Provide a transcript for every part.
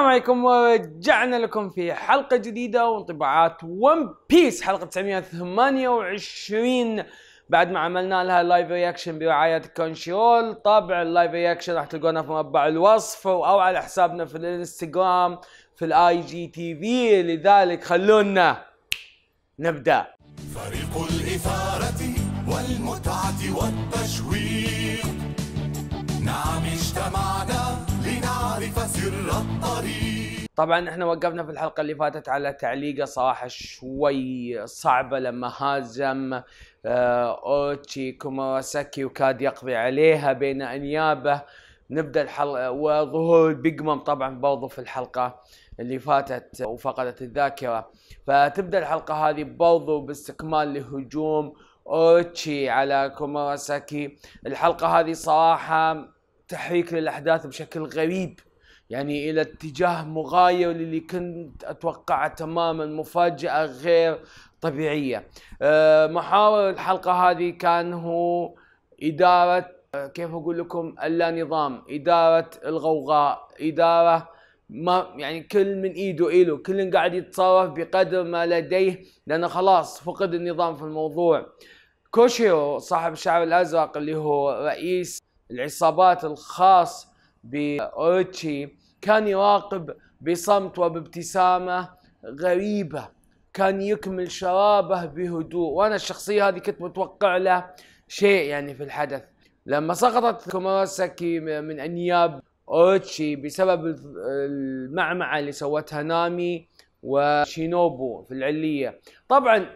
السلام عليكم ورجعنا لكم في حلقة جديدة وانطباعات ون بيس حلقة 928 بعد ما عملنا لها لايف رياكشن برعاية كونشيول طبعا اللايف رياكشن راح تلقونه في مربع الوصف او على حسابنا في الانستغرام في الاي جي تي في لذلك خلونا نبدأ فريق الإثارة والمتعة والتشويق سر الطريق طبعا احنا وقفنا في الحلقة اللي فاتت على تعليقة صراحة شوي صعبة لما هاجم آه، اوتشي كوموراساكي وكاد يقضي عليها بين انيابه نبدا الحلقه وظهور بيج مام طبعا برضو في الحلقه اللي فاتت وفقدت الذاكره فتبدا الحلقه هذه برضو باستكمال لهجوم اوتشي على كوموراساكي الحلقه هذه صراحه تحريك للاحداث بشكل غريب يعني الى اتجاه مغاير للي كنت اتوقعه تماما مفاجاه غير طبيعيه آه، محاور الحلقه هذه كان هو اداره آه، كيف اقول لكم اللانظام اداره الغوغاء اداره ما يعني كل من ايده اله كل قاعد يتصرف بقدر ما لديه لانه خلاص فقد النظام في الموضوع كوشيو صاحب الشعر الازرق اللي هو رئيس العصابات الخاص باوتشي كان يراقب بصمت وبابتسامة غريبة كان يكمل شرابه بهدوء وأنا الشخصية هذه كنت متوقع له شيء يعني في الحدث لما سقطت كوموراساكي من أنياب أوتشي بسبب المعمعة اللي سوتها نامي وشينوبو في العلية طبعا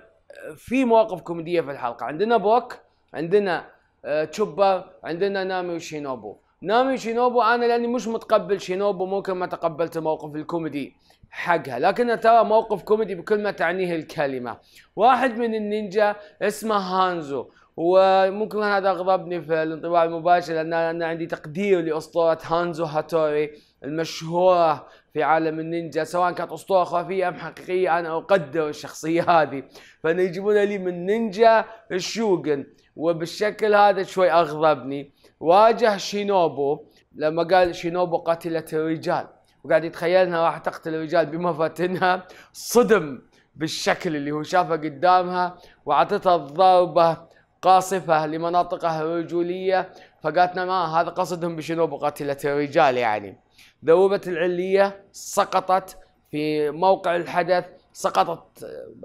في مواقف كوميدية في الحلقة عندنا بوك عندنا آه، تشوبر عندنا نامي وشينوبو نامي شينوبو انا لاني مش متقبل شينوبو ممكن ما تقبلت الموقف الكوميدي حقها لكن ترى موقف كوميدي بكل ما تعنيه الكلمه واحد من النينجا اسمه هانزو وممكن هذا اغضبني في الانطباع المباشر لان انا عندي تقدير لاسطوره هانزو هاتوري المشهوره في عالم النينجا سواء كانت اسطوره خرافيه ام حقيقيه انا اقدر الشخصيه هذه فانا يجيبون لي من نينجا الشوغن وبالشكل هذا شوي اغضبني واجه شينوبو لما قال شينوبو قتلت الرجال وقاعد يتخيل انها راح تقتل الرجال بمفاتنها صدم بالشكل اللي هو شافه قدامها واعطتها الضربة قاصفة لمناطقها الرجولية فقالت ما نعم، آه، هذا قصدهم بشنوبو قتلة الرجال يعني ذوبة العلية سقطت في موقع الحدث سقطت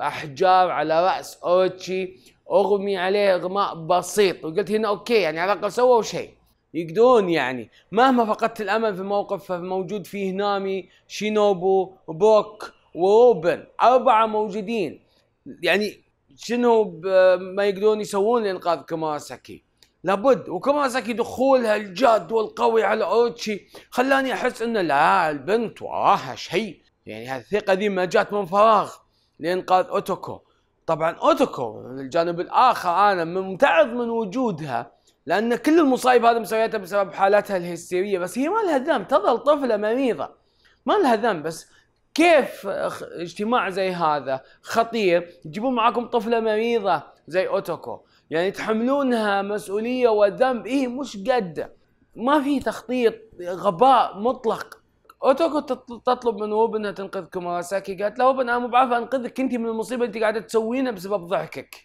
أحجار على رأس أوتشي أغمي عليه إغماء بسيط وقلت هنا أوكي يعني على الأقل سووا شيء يقدرون يعني مهما فقدت الأمل في الموقف فموجود فيه نامي شينوبو بوك وروبن أربعة موجودين يعني شنو ما يقدرون يسوون لإنقاذ كوماساكي لابد وكوماساكي دخولها الجاد والقوي على اوتشي خلاني احس انه لا البنت وراها شيء يعني هالثقه ذي ما جات من فراغ لانقاذ اوتوكو طبعا اوتوكو الجانب الاخر انا ممتعض من وجودها لان كل المصايب هذه مسويتها بسبب حالتها الهستيريه بس هي ما لها ذنب تظل طفله مريضه ما لها ذنب بس كيف اجتماع زي هذا خطير تجيبون معاكم طفله مريضه زي اوتوكو يعني تحملونها مسؤوليه وذنب إيه مش قد ما في تخطيط غباء مطلق اوتوكو تطلب من روب انها تنقذ كوماراساكي قالت له روب انا مو بعرف انقذك انت من المصيبه اللي انت قاعده تسوينها بسبب ضحكك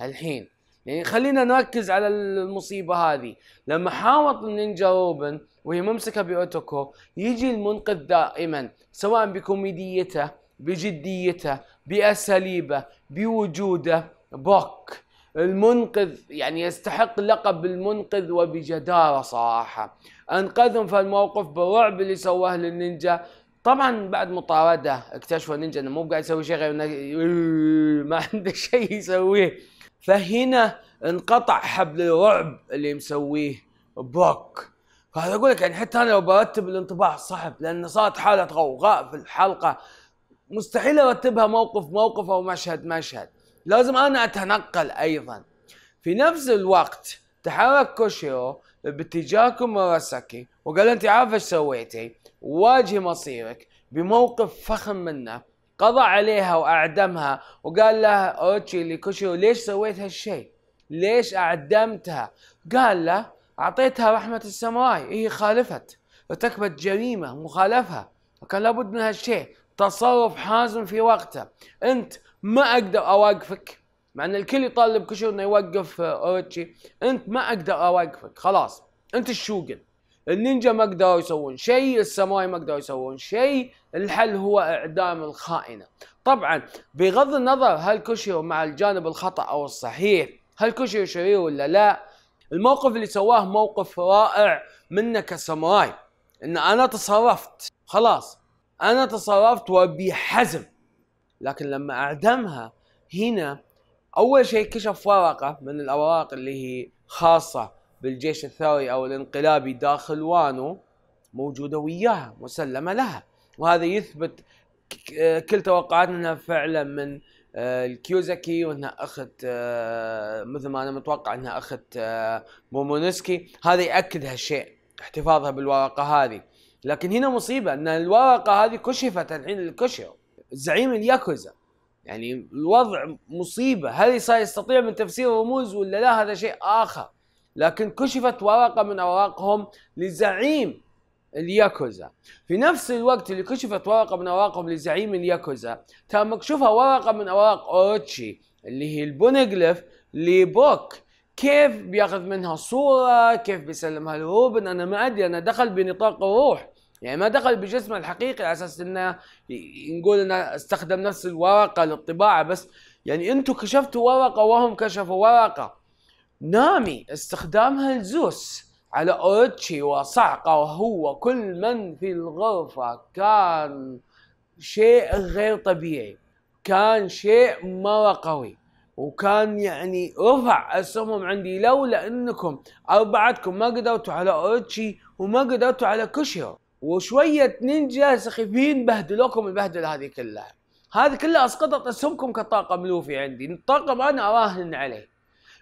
الحين يعني خلينا نركز على المصيبه هذه لما حاوط النينجا روبن وهي ممسكه باوتوكو يجي المنقذ دائما سواء بكوميديته بجديته باساليبه بوجوده بوك المنقذ يعني يستحق لقب المنقذ وبجداره صراحه انقذهم في الموقف بالرعب اللي سواه للنينجا طبعا بعد مطارده اكتشفوا النينجا انه مو قاعد يسوي شيء غير انه ما عنده شيء يسويه فهنا انقطع حبل الرعب اللي مسويه بروك فهذا اقول لك يعني حتى انا لو برتب الانطباع صعب لان صارت حاله غوغاء في الحلقه مستحيل ارتبها موقف موقف او مشهد مشهد لازم انا اتنقل ايضا في نفس الوقت تحرك كوشيرو باتجاه كوموراساكي وقال انت عارف ايش سويتي وواجهي مصيرك بموقف فخم منه قضى عليها واعدمها وقال لها اوتشي اللي ليكوشيو ليش سويت هالشيء؟ ليش اعدمتها؟ قال له اعطيتها رحمه الساموراي هي خالفت ارتكبت جريمه مخالفه وكان لابد من هالشيء تصرف حازم في وقته انت ما اقدر اوقفك مع ان الكل يطالب كوشيو انه يوقف آه، اوتشي انت ما اقدر اوقفك خلاص انت الشوغن النينجا ما قدروا يسوون شيء السماي ما قدروا يسوون شيء الحل هو اعدام الخائنه طبعا بغض النظر هل كوشيرو مع الجانب الخطا او الصحيح هل كوشيرو شرير ولا لا الموقف اللي سواه موقف رائع منه كساموراي ان انا تصرفت خلاص انا تصرفت وبحزم لكن لما اعدمها هنا اول شيء كشف ورقه من الاوراق اللي هي خاصه بالجيش الثوري او الانقلابي داخل وانو موجوده وياها مسلمه لها وهذا يثبت كل توقعاتنا انها فعلا من آه، الكيوزاكي وانها اخت آه، مثل ما انا متوقع انها اخت آه، مومونسكي هذا ياكد هالشيء احتفاظها بالورقه هذه لكن هنا مصيبه ان الورقه هذه كشفت الحين الكشف زعيم الياكوزا يعني الوضع مصيبه هل صار يستطيع من تفسير رموز ولا لا هذا شيء اخر لكن كشفت ورقة من أوراقهم لزعيم الياكوزا في نفس الوقت اللي كشفت ورقة من أوراقهم لزعيم الياكوزا تم مكشوفها ورقة من أوراق أوروتشي اللي هي البونجليف لبوك كيف بياخذ منها صورة كيف بيسلمها لروبن أنا ما أدري أنا دخل بنطاق الروح يعني ما دخل بجسمه الحقيقي على اساس انه نقول انه استخدم نفس الورقه للطباعه بس يعني انتم كشفتوا ورقه وهم كشفوا ورقه نامي استخدامها لزوس على أوتشي وصعقة وهو كل من في الغرفة كان شيء غير طبيعي كان شيء مرة قوي وكان يعني رفع اسهمهم عندي لولا انكم اربعتكم ما قدرتوا على اوتشي وما قدرتوا على كوشيرو وشويه نينجا سخيفين بهدلوكم البهدله هذه كلها هذه كلها اسقطت اسهمكم كطاقم لوفي عندي الطاقم انا اراهن عليه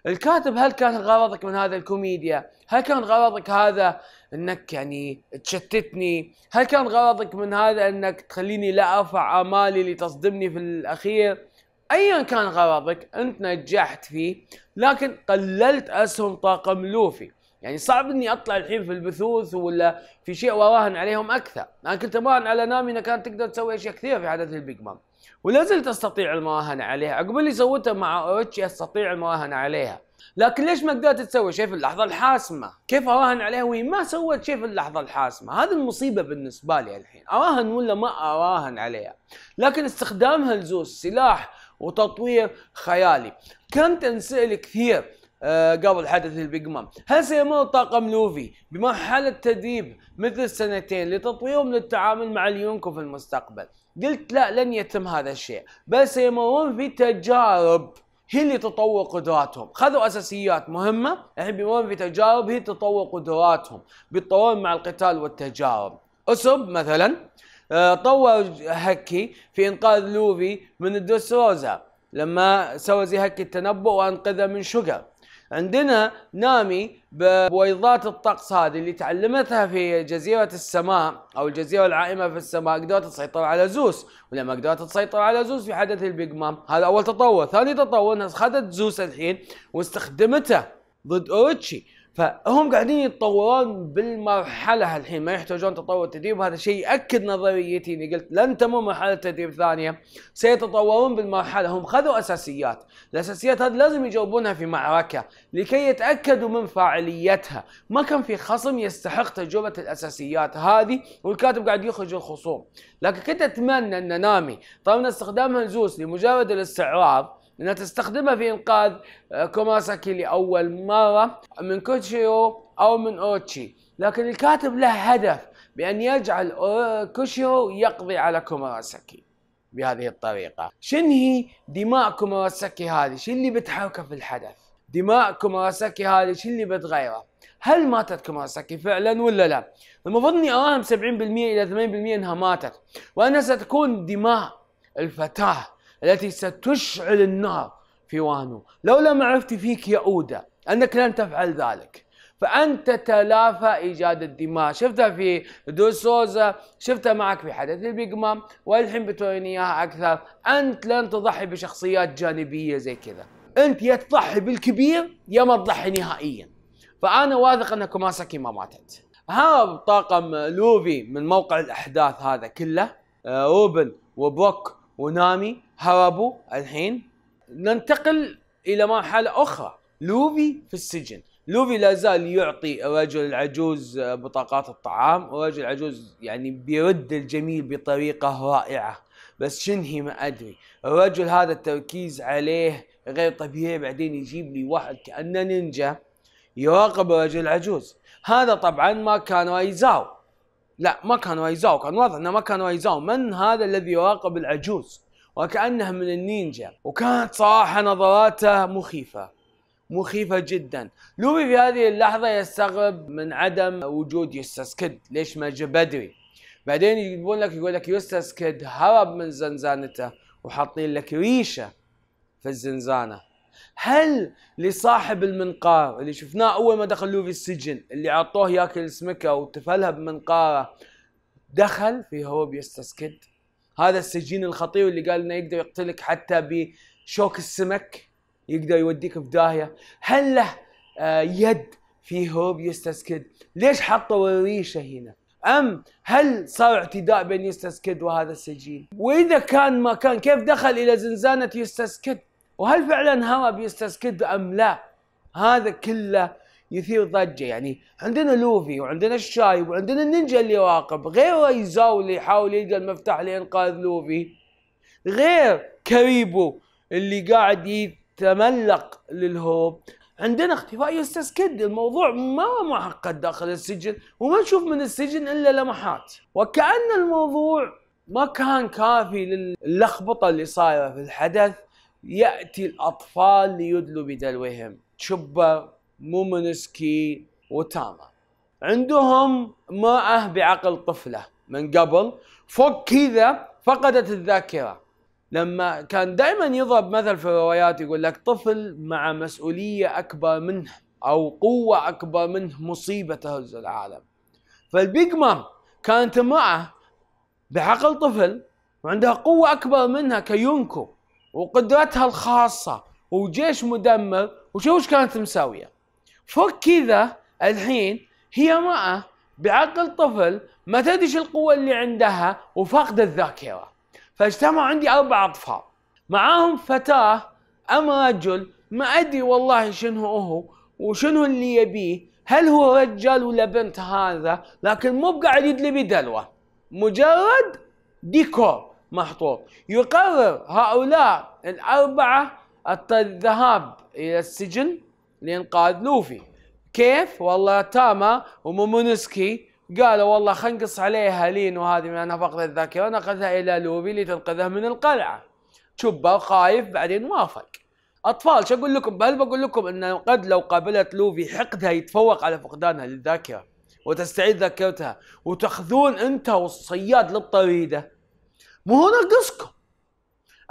الكاتب هل كان غرضك من هذا الكوميديا؟ هل كان غرضك هذا انك يعني تشتتني؟ هل كان غرضك من هذا انك تخليني لا ارفع امالي لتصدمني في الاخير؟ ايا كان غرضك انت نجحت فيه لكن قللت اسهم طاقم لوفي يعني صعب اني اطلع الحين في البثوث ولا في شيء وراهن عليهم اكثر انا كنت اراهن على نامي انها كانت تقدر تسوي اشياء كثيره في عدد البيج مام ولا زلت استطيع المراهنه عليها عقب اللي سويته مع اوتشي استطيع المراهنه عليها لكن ليش ما قدرت تسوي شيء في اللحظه الحاسمه كيف اراهن عليها وهي ما سوت شيء في اللحظه الحاسمه هذه المصيبه بالنسبه لي الحين اراهن ولا ما اراهن عليها لكن استخدامها لزوز سلاح وتطوير خيالي كنت انسال كثير آه، قبل حدث البيج مام هل سيمر طاقم لوفي بمرحلة تدريب مثل السنتين لتطويرهم للتعامل مع اليونكو في المستقبل قلت لا لن يتم هذا الشيء بل سيمرون في تجارب هي اللي تطور قدراتهم خذوا اساسيات مهمه الحين بيمرون في تجارب هي تطور قدراتهم بيتطورون مع القتال والتجارب اسب مثلا آه، طور هكي في انقاذ لوفي من الدوسروزا لما سوى زي هكي التنبؤ وانقذه من شوجر عندنا نامي ببويضات الطقس هذه اللي تعلمتها في جزيرة السماء أو الجزيرة العائمة في السماء قدرت تسيطر على زوس ولما قدرت تسيطر على زوس في حدث البيج مام هذا أول تطور ثاني تطور أنها أخذت زوس الحين واستخدمته ضد أوتشي فهم قاعدين يتطورون بالمرحله الحين ما يحتاجون تطور تدريب وهذا شيء ياكد نظريتي اني قلت لن تمر مرحله تدريب ثانيه سيتطورون بالمرحله هم خذوا اساسيات الاساسيات هذه لازم يجاوبونها في معركه لكي يتاكدوا من فاعليتها ما كان في خصم يستحق تجربه الاساسيات هذه والكاتب قاعد يخرج الخصوم لكن كنت اتمنى ان نامي طبعا استخدامها زوس لمجرد الاستعراض لأنها تستخدمها في إنقاذ آه، كوماساكي لأول مرة من كوتشيرو أو من أوتشي لكن الكاتب له هدف بأن يجعل كوشيو يقضي على كوماساكي بهذه الطريقة شن هي دماء كوماساكي هذه شو اللي بتحركه في الحدث دماء كوماساكي هذه شو اللي بتغيره هل ماتت كوماساكي فعلا ولا لا المفروض اني اراهن 70% الى 80% انها ماتت وانها ستكون دماء الفتاة التي ستشعل النار في وانو لولا معرفتي فيك يا أودا أنك لن تفعل ذلك فأنت تتلافى إيجاد الدماء شفتها في دو سوزا شفتها معك في حدث البيج مام والحين بتوريني إياها أكثر أنت لن تضحي بشخصيات جانبية زي كذا أنت يا تضحي بالكبير يا ما تضحي نهائيا فأنا واثق أن كوماساكي ما ماتت هذا طاقم لوفي من موقع الأحداث هذا كله روبن آه، وبوك ونامي هربوا الحين ننتقل الى مرحله اخرى لوفي في السجن لوفي لا زال يعطي الرجل العجوز بطاقات الطعام الرجل العجوز يعني بيرد الجميل بطريقة رائعة بس شنهي ما أدري الرجل هذا التركيز عليه غير طبيعي بعدين يجيب لي واحد كأنه نينجا يراقب الرجل العجوز هذا طبعا ما كان رايزاو لا ما كانوا ايزاو كان واضح انه ما كانوا ايزاو من هذا الذي يراقب العجوز وكانه من النينجا وكانت صراحه نظراته مخيفه مخيفه جدا لوبي في هذه اللحظه يستغرب من عدم وجود يوستاس كيد ليش ما جاء بدري بعدين يقول لك يقول لك يوستاس كيد هرب من زنزانته وحاطين لك ريشه في الزنزانه هل لصاحب المنقار اللي شفناه اول ما دخل لوفي السجن اللي عطوه ياكل سمكه وتفلها بمنقاره دخل في هو بيستسكد هذا السجين الخطير اللي قال انه يقدر يقتلك حتى بشوك السمك يقدر يوديك في داهيه هل له آه، يد في هو يستسكد ليش حطوا الريشه هنا ام هل صار اعتداء بين يستسكد وهذا السجين واذا كان ما كان كيف دخل الى زنزانه يستسكد وهل فعلا هوا بيستسكده ام لا هذا كله يثير ضجه يعني عندنا لوفي وعندنا الشايب وعندنا النينجا اللي يراقب غير ايزاو اللي يحاول يلقى المفتاح لانقاذ لوفي غير كريبو اللي قاعد يتملق للهروب عندنا اختفاء يوستاس كيد الموضوع ما معقد داخل السجن وما نشوف من السجن الا لمحات وكأن الموضوع ما كان كافي للخبطه اللي صايره في الحدث يأتي الأطفال ليدلوا بدلوهم شبة مومنسكي وتاما عندهم ماءه بعقل طفلة من قبل فوق كذا فقدت الذاكرة لما كان دائما يضرب مثل في الروايات يقول لك طفل مع مسؤولية أكبر منه أو قوة أكبر منه مصيبة تهز العالم فالبيج مام كانت معه بعقل طفل وعندها قوة أكبر منها كيونكو وقدرتها الخاصه وجيش مدمر وشو وش كانت مساويه فوق كذا الحين هي امراه بعقل طفل ما تدري القوه اللي عندها وفاقدة الذاكره فاجتمعوا عندي اربع اطفال معاهم فتاه ام رجل ما ادري والله شنو هو وشنو اللي يبيه هل هو رجال ولا بنت هذا لكن مو بقاعد يدلي بدلوه مجرد ديكور محطوط يقرر هؤلاء الأربعة الذهاب إلى السجن لإنقاذ لوفي كيف؟ والله تاما ومومونسكي قالوا والله خنقص عليها لين وهذه من أنها فقدت الذاكرة نقذها إلى لوفي لتنقذها من القلعة شبا خايف بعدين وافق أطفال شو أقول لكم؟ هل بقول لكم أنه قد لو قابلت لوفي حقدها يتفوق على فقدانها للذاكرة وتستعيد ذاكرتها وتاخذون أنت والصياد للطريدة مو هو ناقصكم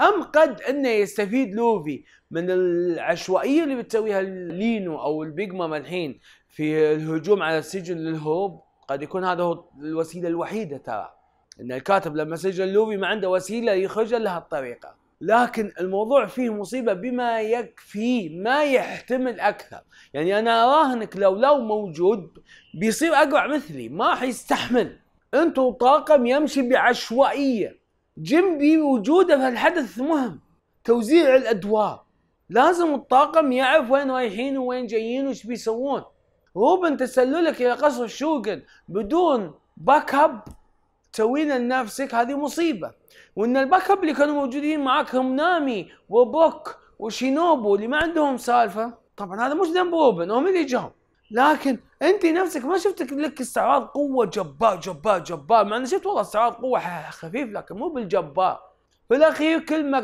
ام قد انه يستفيد لوفي من العشوائيه اللي بتسويها لينو او البيج مام الحين في الهجوم على السجن للهروب قد يكون هذا هو الوسيله الوحيده ترى ان الكاتب لما سجل لوفي ما عنده وسيله لها لهالطريقه لكن الموضوع فيه مصيبه بما يكفي ما يحتمل اكثر يعني انا اراهنك لو لو موجود بيصير اقرع مثلي ما حيستحمل انتم طاقم يمشي بعشوائيه جنبي وجوده في الحدث مهم توزيع الادوار لازم الطاقم يعرف وين رايحين ووين جايين وش بيسوون روبن تسللك الى قصر الشوغن بدون باك اب تسوي لنفسك هذه مصيبه وان الباك اب اللي كانوا موجودين معاك هم نامي وبوك وشينوبو اللي ما عندهم سالفه طبعا هذا مش ذنب روبن هم اللي جاهم لكن انت نفسك ما شفتك لك استعراض قوه جبار جبار جبار مع اني شفت والله استعراض قوه خفيف لكن مو بالجبار في الاخير كل ما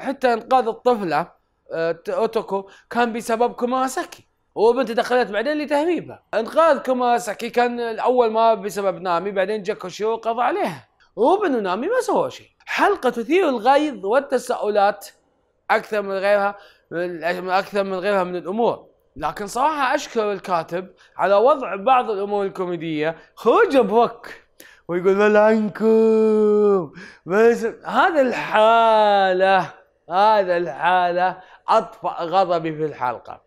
حتى انقاذ الطفله آه، اوتوكو كان بسبب كوماساكي وبنت دخلت بعدين لتهريبه انقاذ كوماساكي كان الاول ما بسبب نامي بعدين جا وقضى قضى عليها روبن ونامي ما سووا شيء حلقه تثير الغيظ والتساؤلات اكثر من غيرها من اكثر من غيرها من الامور لكن صراحه اشكر الكاتب على وضع بعض الامور الكوميديه خروج بوك ويقول لا عنكم بس هذا الحاله هذا الحاله اطفأ غضبي في الحلقه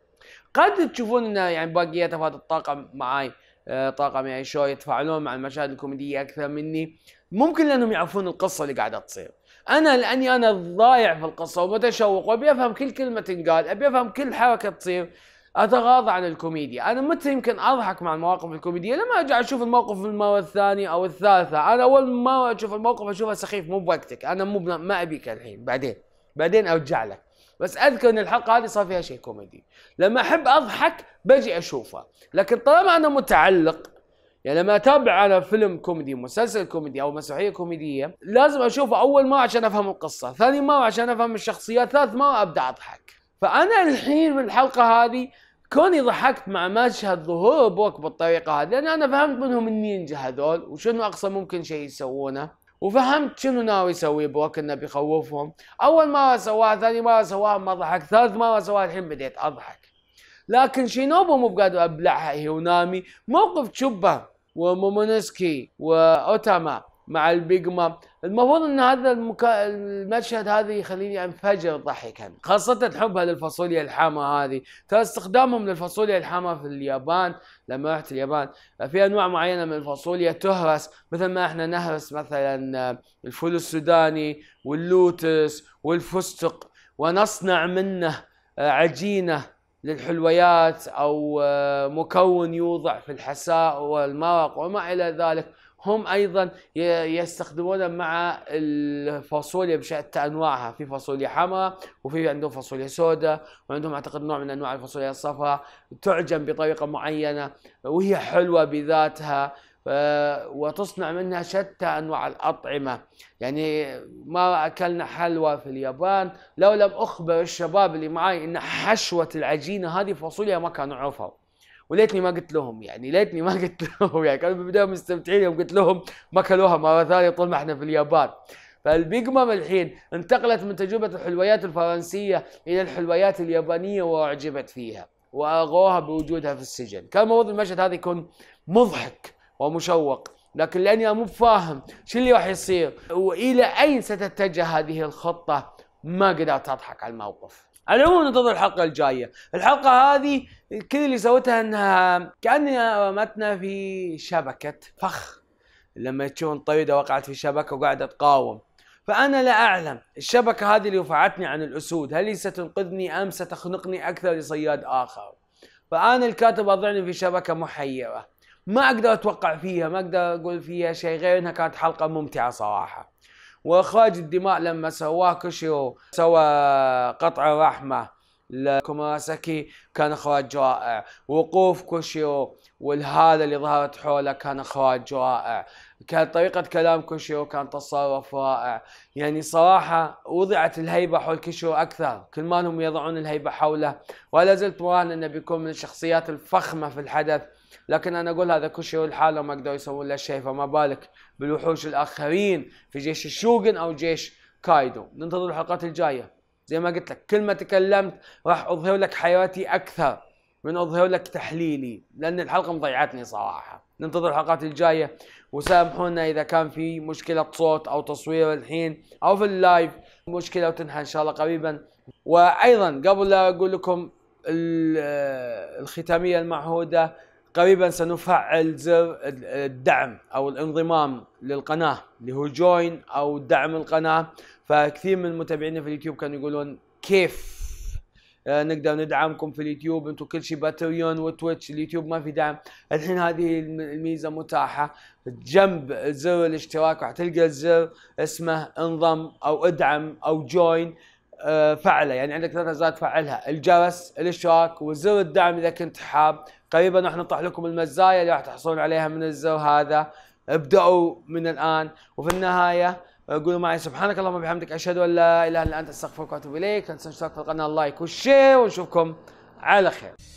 قد تشوفون ان يعني باقيه هذا الطاقم معاي آه، طاقم يعني شو يتفاعلون مع المشاهد الكوميديه اكثر مني ممكن لانهم يعرفون القصه اللي قاعده تصير انا لاني انا ضايع في القصه ومتشوق وابي افهم كل كلمه تنقال ابي افهم كل حركه تصير اتغاضى عن الكوميديا انا متى يمكن اضحك مع المواقف الكوميديه لما ارجع اشوف الموقف في المره الثانيه او الثالثه انا اول ما اشوف الموقف اشوفه سخيف مو بوقتك انا مو بنا... ما ابيك الحين بعدين بعدين ارجع لك بس اذكر ان الحلقه هذه صار فيها شيء كوميدي لما احب اضحك بجي اشوفه لكن طالما انا متعلق يعني لما اتابع انا فيلم كوميدي مسلسل كوميدي او مسرحيه كوميديه لازم اشوفه اول مره عشان افهم القصه ثاني مره عشان افهم الشخصيات ثالث مره ابدا اضحك فانا الحين من الحلقه هذه كوني ضحكت مع مشهد ظهور بوك بالطريقه هذه لان انا فهمت منهم النينجا هذول وشنو اقصى ممكن شيء يسوونه وفهمت شنو ناوي يسوي بوك انه بيخوفهم اول مره سواها ثاني مره سواها ما ضحك ثالث مره سواها الحين بديت اضحك لكن شينوبو مو بقادر ابلعها هيونامي موقف تشوبه ومومونسكي واوتاما مع البيجما المفروض ان هذا المكا... المشهد هذا يخليني انفجر ضحكا خاصه حبها للفاصوليا الحامة هذه ترى استخدامهم للفاصوليا الحامة في اليابان لما رحت اليابان في انواع معينه من الفاصوليا تهرس مثل ما احنا نهرس مثلا آه، الفول السوداني واللوتس والفستق ونصنع منه آه، عجينه للحلويات او آه، مكون يوضع في الحساء والمرق وما الى ذلك هم ايضا يستخدمونها مع الفاصوليا بشتى انواعها في فاصوليا حمراء وفي عندهم فاصوليا سوداء وعندهم اعتقد نوع من انواع الفاصوليا الصفراء تعجن بطريقه معينه وهي حلوه بذاتها آه، وتصنع منها شتى انواع الاطعمه يعني ما اكلنا حلوى في اليابان لو لم اخبر الشباب اللي معي ان حشوه العجينه هذه فاصوليا ما كانوا عرفوا وليتني ما قلت لهم يعني ليتني ما قلت لهم يعني كانوا بالبدايه مستمتعين يوم قلت لهم ما كلوها مره ثانيه طول ما احنا في اليابان فالبيج مام الحين انتقلت من تجربه الحلويات الفرنسيه الى الحلويات اليابانيه واعجبت فيها واغوها بوجودها في السجن كان المفروض المشهد هذا يكون مضحك ومشوق لكن لاني مو فاهم شو اللي راح يصير والى اين ستتجه هذه الخطه ما قدرت اضحك على الموقف على العموم ننتظر الحلقة الجاية، الحلقة هذه كل اللي سوتها انها كأني متنا في شبكة فخ لما تشوفون طيدة وقعت في شبكة وقاعدة تقاوم فأنا لا أعلم الشبكة هذه اللي رفعتني عن الأسود هل هي ستنقذني أم ستخنقني أكثر لصياد آخر فأنا الكاتب وضعني في شبكة محيرة ما أقدر أتوقع فيها ما أقدر أقول فيها شيء غير أنها كانت حلقة ممتعة صراحة واخراج الدماء لما سواه كوشيرو سوى قطع رحمه لكوماساكي كان اخراج رائع وقوف كوشيرو والهاله اللي ظهرت حوله كان اخراج رائع كان طريقة كلام كوشيرو كان تصرف رائع يعني صراحة وضعت الهيبة حول كوشيرو أكثر كل ما هم يضعون الهيبة حوله ولا زلت مران أنه بيكون من الشخصيات الفخمة في الحدث لكن انا اقول هذا كل شيء لحاله ما قدروا يسوون له شيء فما بالك بالوحوش الاخرين في جيش الشوغن او جيش كايدو ننتظر الحلقات الجايه زي ما قلت لك كل ما تكلمت راح اظهر لك حياتي اكثر من اظهر لك تحليلي لان الحلقه مضيعتني صراحه ننتظر الحلقات الجايه وسامحونا اذا كان في مشكله صوت او تصوير الحين او في اللايف مشكله وتنحى ان شاء الله قريبا وايضا قبل لا اقول لكم الختاميه المعهوده قريبا سنفعل زر الدعم او الانضمام للقناه اللي هو جوين او دعم القناه فكثير من متابعينا في اليوتيوب كانوا يقولون كيف آه، نقدر ندعمكم في اليوتيوب انتم كل شيء باتريون وتويتش اليوتيوب ما في دعم الحين هذه الميزه متاحه جنب زر الاشتراك راح تلقى الزر اسمه انضم او ادعم او جوين آه، فعله يعني عندك ثلاث اجزاء تفعلها الجرس الاشراك وزر الدعم اذا كنت حاب قريبا راح نطرح لكم المزايا اللي راح تحصلون عليها من الزر هذا ابدأوا من الآن وفي النهاية قولوا معي سبحانك اللهم وبحمدك أشهد أن لا إله إلا أنت أستغفرك وأتوب إليك لا تنسوا الاشتراك في القناة اللايك والشير ونشوفكم على خير